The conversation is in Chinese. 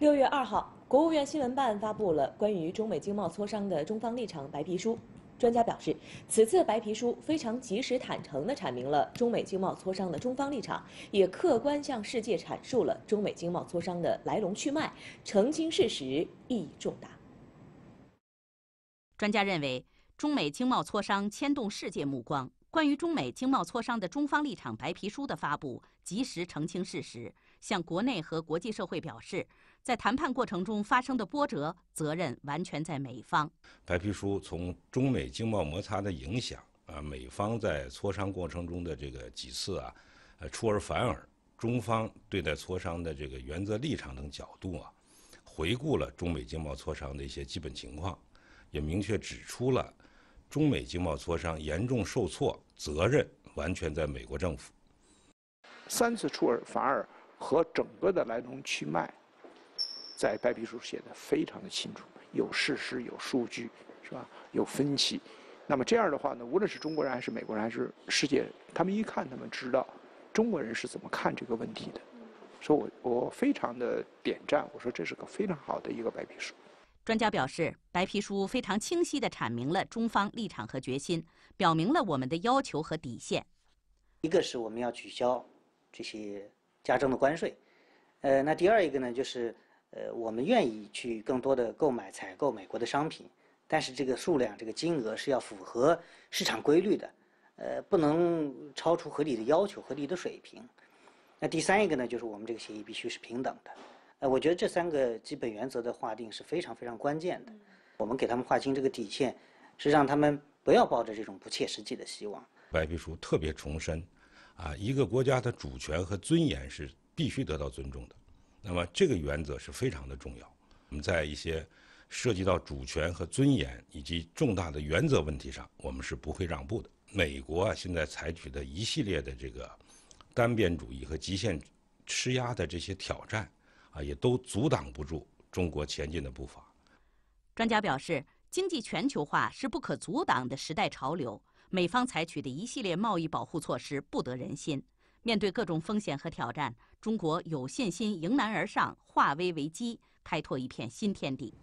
六月二号，国务院新闻办发布了关于中美经贸磋商的中方立场白皮书。专家表示，此次白皮书非常及时、坦诚的阐明了中美经贸磋商的中方立场，也客观向世界阐述了中美经贸磋商的来龙去脉，澄清事实，意义重大。专家认为，中美经贸磋商牵动世界目光。关于中美经贸磋商的中方立场白皮书的发布，及时澄清事实，向国内和国际社会表示，在谈判过程中发生的波折，责任完全在美方。白皮书从中美经贸摩擦的影响啊，美方在磋商过程中的这个几次啊，呃出尔反尔，中方对待磋商的这个原则立场等角度啊，回顾了中美经贸磋商的一些基本情况，也明确指出了中美经贸磋商严重受挫。责任完全在美国政府。三次出尔反尔和整个的来龙去脉，在白皮书写的非常的清楚，有事实，有数据，是吧？有分歧。那么这样的话呢，无论是中国人还是美国人还是世界，他们一看他们知道中国人是怎么看这个问题的。说我我非常的点赞，我说这是个非常好的一个白皮书。专家表示，白皮书非常清晰地阐明了中方立场和决心，表明了我们的要求和底线。一个是我们要取消这些加征的关税，呃，那第二一个呢，就是呃，我们愿意去更多的购买、采购美国的商品，但是这个数量、这个金额是要符合市场规律的，呃，不能超出合理的要求、合理的水平。那第三一个呢，就是我们这个协议必须是平等的。我觉得这三个基本原则的划定是非常非常关键的。我们给他们划清这个底线，是让他们不要抱着这种不切实际的希望。白皮书特别重申，啊，一个国家的主权和尊严是必须得到尊重的。那么这个原则是非常的重要。我们在一些涉及到主权和尊严以及重大的原则问题上，我们是不会让步的。美国啊，现在采取的一系列的这个单边主义和极限施压的这些挑战。啊，也都阻挡不住中国前进的步伐。专家表示，经济全球化是不可阻挡的时代潮流。美方采取的一系列贸易保护措施不得人心。面对各种风险和挑战，中国有信心迎难而上，化危为机，开拓一片新天地。